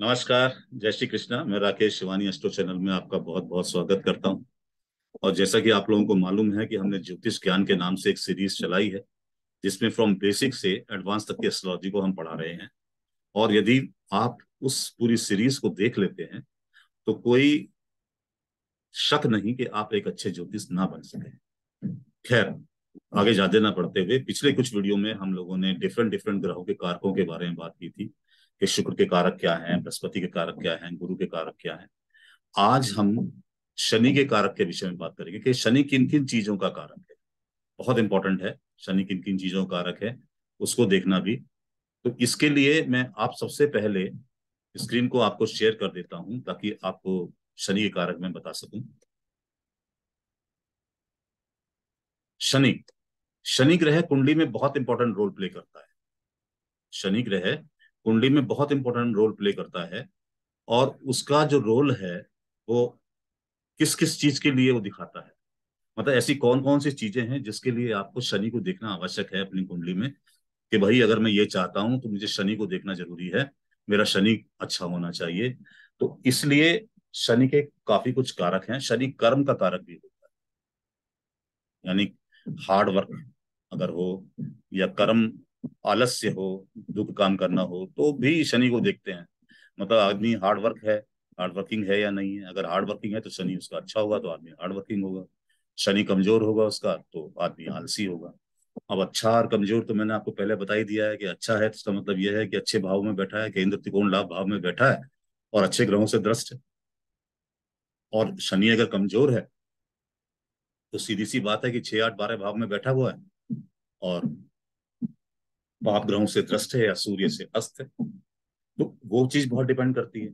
नमस्कार जय श्री कृष्णा मैं राकेश शिवानी अस्टो चैनल में आपका बहुत बहुत स्वागत करता हूं और जैसा कि आप लोगों को मालूम है कि हमने ज्योतिष ज्ञान के नाम से एक सीरीज चलाई है जिसमें फ्रॉम बेसिक से एडवांस तक की एस्ट्रोलॉजी को हम पढ़ा रहे हैं और यदि आप उस पूरी सीरीज को देख लेते हैं तो कोई शक नहीं कि आप एक अच्छे ज्योतिष ना बन सके खैर आगे ज्यादा ना पढ़ते हुए पिछले कुछ वीडियो में हम लोगों ने डिफरेंट डिफरेंट ग्रहों के कारकों के बारे में बात की थी कि शुक्र के कारक क्या हैं बृहस्पति के कारक क्या हैं गुरु के कारक क्या हैं आज हम शनि के कारक के विषय में बात करेंगे कि शनि किन किन चीजों का कारक है बहुत इंपॉर्टेंट है शनि किन किन चीजों का कारक है उसको देखना भी तो इसके लिए मैं आप सबसे पहले स्क्रीन को आपको शेयर कर देता हूं ताकि आपको शनि के कारक में बता सकूं शनि शनि ग्रह कुंडली में बहुत इंपॉर्टेंट रोल प्ले करता है शनि ग्रह कुंडली में बहुत इंपॉर्टेंट रोल प्ले करता है और उसका जो रोल है वो किस किस चीज के लिए वो दिखाता है मतलब ऐसी कौन कौन सी चीजें हैं जिसके लिए आपको शनि को देखना आवश्यक है अपनी कुंडली में कि भाई अगर मैं ये चाहता हूं तो मुझे शनि को देखना जरूरी है मेरा शनि अच्छा होना चाहिए तो इसलिए शनि के काफी कुछ कारक हैं शनि कर्म का कारक भी होता है यानी हार्ड वर्क अगर हो या कर्म आलस्य हो दुख काम करना हो तो भी शनि को देखते हैं मतलब आदमी हार्ड वर्क है हार्ड वर्किंग है या नहीं है अगर हार्ड वर्किंग है तो शनि उसका अच्छा होगा तो आदमी हार्ड वर्किंग होगा शनि कमजोर होगा उसका तो आदमी आलसी होगा अब अच्छा और कमजोर तो मैंने आपको पहले बता ही दिया है कि अच्छा है तो उसका मतलब यह है कि अच्छे भाव में बैठा है केंद्र त्रिकोण लाभ भाव में बैठा है और अच्छे ग्रहों से दृष्ट है और शनि अगर कमजोर है तो सीधी सी बात है कि छह आठ बारह भाव में बैठा हुआ है और पाप ग्रहों से त्रस्त है या सूर्य से अस्त है तो वो चीज बहुत डिपेंड करती है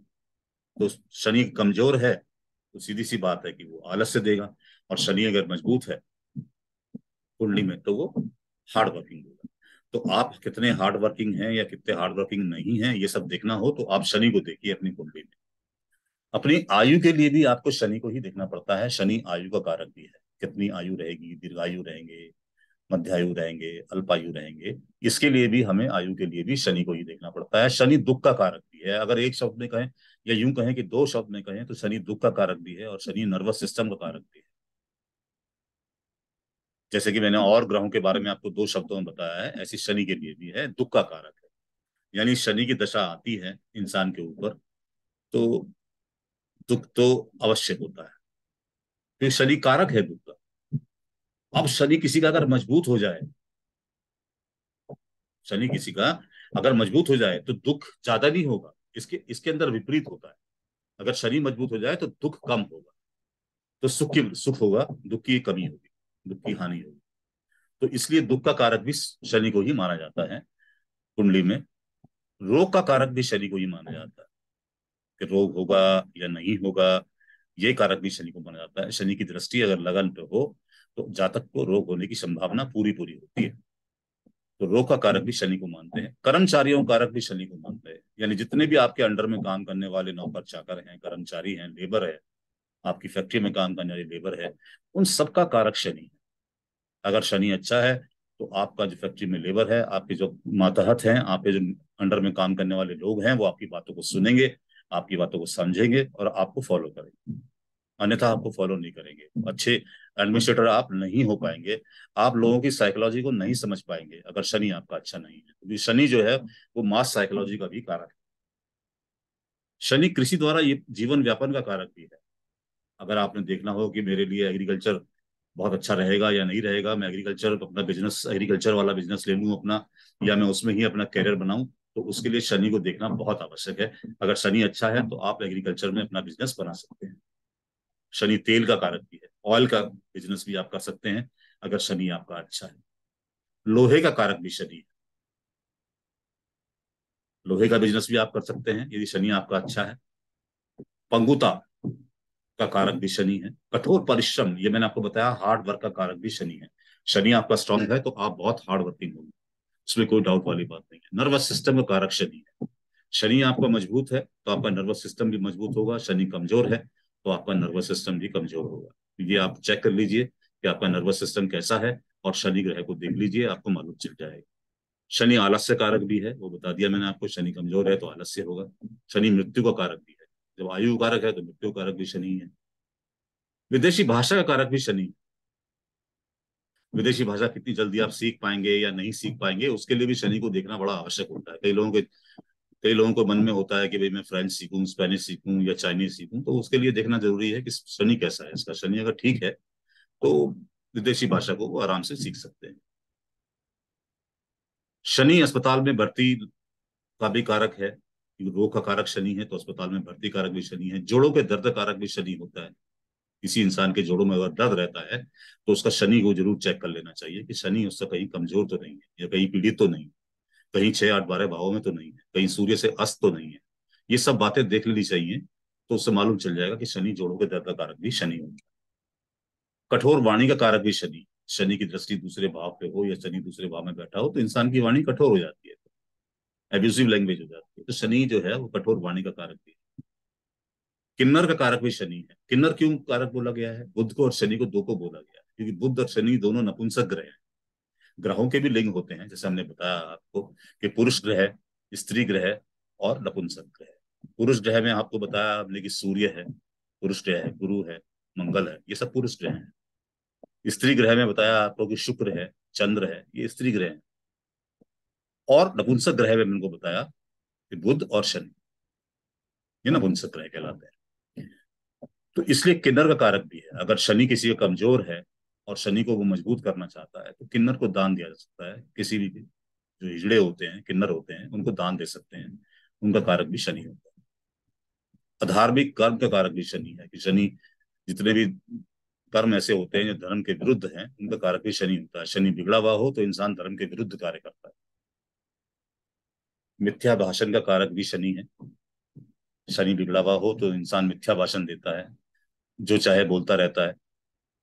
तो शनि कमजोर है तो सीधी सी बात है कि वो आलस्य देगा और शनि अगर मजबूत है कुंडली में तो वो हार्ड वर्किंग होगा तो आप कितने हार्ड वर्किंग हैं या कितने हार्ड वर्किंग नहीं है ये सब देखना हो तो आप शनि को देखिए अपनी कुंडली में अपनी आयु के लिए भी आपको शनि को ही देखना पड़ता है शनि आयु का कारक भी है कितनी आयु रहेगी दीर्घायु रहेंगे मध्यायु रहेंगे अल्पायु रहेंगे इसके लिए भी हमें आयु के लिए भी शनि को ही देखना पड़ता है शनि दुख का कारक भी है अगर एक शब्द में कहें या यूं कहें कि दो शब्द में कहें तो शनि दुख का कारक भी है और शनि नर्वस सिस्टम का कारक भी है जैसे कि मैंने और ग्रहों के बारे में आपको दो शब्दों में बताया है ऐसी शनि के लिए भी है दुख का कारक है यानी शनि की दशा आती है इंसान के ऊपर तो दुख तो अवश्य होता है क्योंकि शनि कारक है दुख का अब शनि किसी का अगर मजबूत हो जाए शनि किसी का अगर मजबूत हो जाए तो दुख ज्यादा नहीं होगा इसके इसके अंदर विपरीत होता है अगर शनि मजबूत हो जाए तो दुख कम होगा तो सुख की सुख होगा दुख की कमी होगी दुख की हानि होगी तो इसलिए दुख का कारक भी शनि को ही माना जाता है कुंडली में रोग का कारक भी शनि को ही माना जाता है कि रोग होगा या नहीं होगा ये कारक भी शनि को माना जाता है शनि की दृष्टि अगर लगन पे हो तो जातक को रोग होने की संभावना पूरी पूरी होती है तो रोग का कारक भी शनि को मानते हैं कर्मचारियों का कारक भी शनि को मानते हैं यानी जितने भी आपके अंडर में काम करने वाले नौकर चाकर हैं कर्मचारी हैं लेबर है आपकी फैक्ट्री में काम करने वाले लेबर है उन सबका कारक शनि है अगर शनि अच्छा है तो आपका जो फैक्ट्री में लेबर है आपके जो माताहत हैं आपके जो अंडर में काम करने वाले लोग हैं वो आपकी बातों को सुनेंगे आपकी बातों को समझेंगे और आपको फॉलो करेंगे अन्यथा आपको फॉलो नहीं करेंगे हम्म। अच्छे एडमिनिस्ट्रेटर आप नहीं हो पाएंगे आप लोगों की साइकोलॉजी को नहीं समझ पाएंगे अगर शनि आपका अच्छा नहीं है क्योंकि तो शनि जो है वो मास साइकोलॉजी का भी कारक है शनि कृषि द्वारा ये जीवन व्यापन का कारक भी है अगर आपने देखना हो कि मेरे लिए एग्रीकल्चर बहुत अच्छा रहेगा या नहीं रहेगा मैं एग्रीकल्चर अपना बिजनेस एग्रीकल्चर वाला बिजनेस ले लूँ अपना या मैं उसमें ही अपना कैरियर बनाऊं तो उसके लिए शनि को देखना बहुत आवश्यक है अगर शनि अच्छा है तो आप एग्रीकल्चर में अपना बिजनेस बना सकते हैं शनि तेल का कारक भी है ऑयल का बिजनेस भी आप कर सकते हैं अगर शनि आपका अच्छा है लोहे का कारक भी शनि है लोहे का बिजनेस भी आप कर सकते हैं यदि शनि आपका अच्छा है पंगुता का कारक भी शनि है कठोर परिश्रम ये मैंने आपको बताया हार्ड वर्क का कारक भी शनि है शनि आपका स्ट्रांग है तो आप बहुत हार्ड वर्किंग होंगे इसमें कोई डाउट वाली बात नहीं है नर्वस सिस्टम का कारक शनि है शनि आपका मजबूत है तो आपका नर्वस सिस्टम भी मजबूत होगा शनि कमजोर है तो आपका नर्वस सिस्टम भी कमजोर होगा तो ये आप चेक कर लीजिए कि आपका नर्वस सिस्टम कैसा है और शनि ग्रह को देख लीजिए आपको मालूम चल जाएगा शनि आलस्य कारक भी है वो बता दिया मैंने आपको शनि कमजोर है तो आलस्य होगा शनि मृत्यु का कारक भी है जब आयु कारक है तो मृत्यु कारक भी शनि है विदेशी भाषा का कारक भी शनि विदेशी भाषा कितनी जल्दी आप सीख पाएंगे या नहीं सीख पाएंगे उसके लिए भी शनि को देखना बड़ा आवश्यक होता है कई लोगों के कई लोगों को मन में होता है कि भाई मैं फ्रेंच सीखूं स्पेनिश सीखूं या चाइनीज सीखूं तो उसके लिए देखना जरूरी है कि शनि कैसा है इसका शनि अगर ठीक है तो विदेशी भाषा को वो आराम से सीख सकते हैं शनि अस्पताल में भर्ती का भी कारक है रोग का कारक शनि है तो अस्पताल में भर्ती कारक भी शनि है जोड़ों के दर्द कारक भी शनि होता है किसी इंसान के जोड़ों में अगर दर्द रहता है तो उसका शनि को जरूर चेक कर लेना चाहिए कि शनि उससे कहीं कमजोर तो नहीं है या कहीं पीड़ित तो नहीं है कहीं छह आठ बारह भावों में तो नहीं है कहीं सूर्य से अस्त तो नहीं है ये सब बातें देख लेनी चाहिए तो उससे मालूम चल जाएगा कि शनि जोड़ों के दर्द का कारक भी शनि होगा कठोर वाणी का कारक भी शनि शनि की दृष्टि दूसरे भाव पे हो या शनि दूसरे भाव में बैठा हो तो इंसान की वाणी कठोर हो जाती है एब्यूसिव लैंग्वेज हो जाती है तो शनि जो है वो कठोर वाणी का कारक भी है किन्नर का कारक भी शनि है किन्नर क्यों कारक बोला गया है बुद्ध को और शनि को दो को बोला गया है क्योंकि बुद्ध और शनि दोनों नपुंसक ग्रह हैं ग्रहों के भी लिंग होते हैं जैसे हमने बताया आपको कि पुरुष ग्रह स्त्री ग्रह और नपुंसक ग्रह पुरुष ग्रह में आपको बताया हमने कि सूर्य है पुरुष ग्रह है गुरु है मंगल है ये सब पुरुष ग्रह हैं स्त्री ग्रह में बताया आपको कि शुक्र है चंद्र है ये स्त्री ग्रह हैं और नपुंसक ग्रह में उनको बताया कि बुद्ध और शनि ये नपुंसक ग्रह कहलाते हैं तो इसलिए किन्नर का कारक भी है अगर शनि किसी का कमजोर है और शनि को वो मजबूत करना चाहता है तो किन्नर को दान दिया जा सकता है किसी भी जो हिजड़े होते हैं किन्नर होते हैं उनको दान दे सकते हैं उनका कारक भी शनि होता है अधार्मिक कर्म का कारक भी शनि है कि शनि जितने भी कर्म ऐसे होते हैं जो धर्म के विरुद्ध हैं उनका कारक भी शनि होता है शनि बिगड़ा हुआ हो तो इंसान धर्म के विरुद्ध कार्य करता है मिथ्या भाषण का कारक भी शनि है शनि बिगड़ा हुआ हो तो इंसान मिथ्या भाषण देता है जो चाहे बोलता रहता है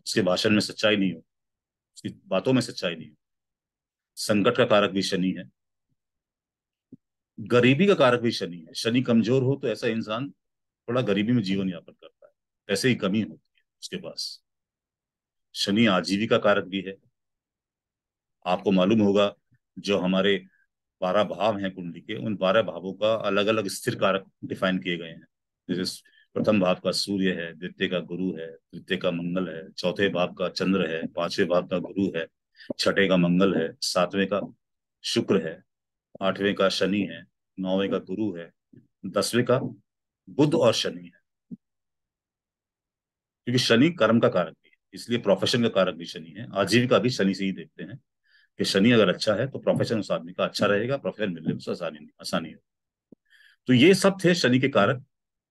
उसके भाषण में सच्चाई नहीं हो उसकी बातों में सच्चाई नहीं हो संकट का कारक भी शनि है गरीबी का कारक भी शनि है शनि कमजोर हो तो ऐसा इंसान थोड़ा गरीबी में जीवन यापन करता है पैसे ही कमी होती है उसके पास शनि आजीविका कारक भी है आपको मालूम होगा जो हमारे बारह भाव हैं कुंडली के उन बारह भावों का अलग अलग स्थिर कारक डिफाइन किए गए हैं जैसे प्रथम भाव का सूर्य है द्वितीय का गुरु है तृतीय का मंगल है चौथे भाव का चंद्र है पांचवे भाव का गुरु है छठे का मंगल है सातवें का शुक्र है आठवें का शनि है नौवें का गुरु है दसवें का बुद्ध और शनि है क्योंकि शनि कर्म का कारक भी है इसलिए प्रोफेशन का कारक भी शनि है आजीविका भी शनि से ही देखते हैं कि शनि अगर अच्छा है तो प्रोफेशन उस आदमी का अच्छा रहेगा प्रोफेशन मिलने में आसानी आसानी होगी तो ये सब थे शनि के कारक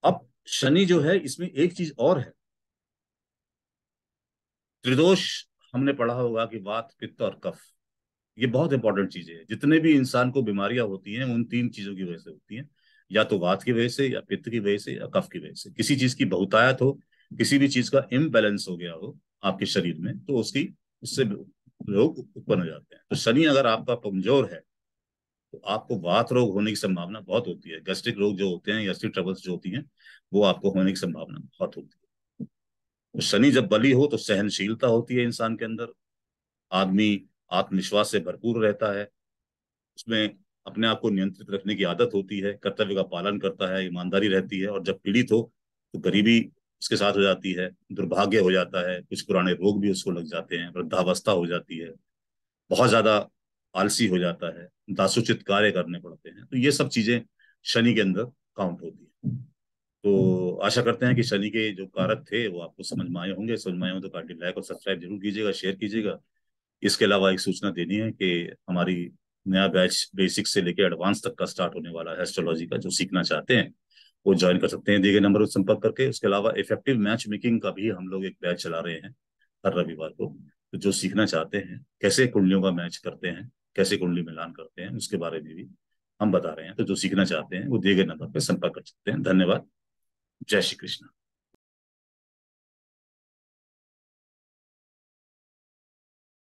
अब शनि जो है इसमें एक चीज और है त्रिदोष हमने पढ़ा होगा कि वात पित्त और कफ ये बहुत इंपॉर्टेंट चीजें हैं जितने भी इंसान को बीमारियां होती हैं उन तीन चीजों की वजह से होती हैं या तो वात की वजह से या पित्त की वजह से या कफ की वजह से किसी चीज की बहुतायत हो किसी भी चीज का इम्बैलेंस हो गया हो आपके शरीर में तो उसकी उससे रोग उत्पन्न हो जाते हैं तो शनि अगर आपका कमजोर है तो आपको वात रोग होने की संभावना बहुत होती है गैस्ट्रिक रोग जो होते हैं गैस्ट्रिक ट्रबल्स जो होती हैं वो आपको होने की संभावना बहुत होती है तो शनि जब बली हो तो सहनशीलता होती है इंसान के अंदर आदमी आत्मविश्वास से भरपूर रहता है उसमें अपने आप को नियंत्रित रखने की आदत होती है कर्तव्य का पालन करता है ईमानदारी रहती है और जब पीड़ित हो तो गरीबी उसके साथ हो जाती है दुर्भाग्य हो जाता है कुछ पुराने रोग भी उसको लग जाते हैं वृद्धावस्था हो जाती है बहुत ज्यादा आलसी हो जाता है दासोचित कार्य करने पड़ते हैं तो ये सब चीजें शनि के अंदर काउंट होती है तो आशा करते हैं कि शनि के जो कारक थे वो आपको समझ में आए होंगे समझ में आए हो तो कार्टी लाइक और सब्सक्राइब जरूर कीजिएगा शेयर कीजिएगा इसके अलावा एक सूचना देनी है कि हमारी नया बैच बेसिक से लेकर एडवांस तक का स्टार्ट होने वाला है एस्ट्रोलॉजी का जो सीखना चाहते हैं वो ज्वाइन कर सकते हैं दिए गए नंबर पर संपर्क करके उसके अलावा इफेक्टिव मैच मेकिंग का भी हम लोग एक बैच चला रहे हैं हर रविवार को तो जो सीखना चाहते हैं कैसे कुंडलियों का मैच करते हैं कैसे कुंडली मिलान करते हैं उसके बारे में भी हम बता रहे हैं तो जो सीखना चाहते हैं वो दिए गए नंबर पर संपर्क कर सकते हैं धन्यवाद जय श्री कृष्ण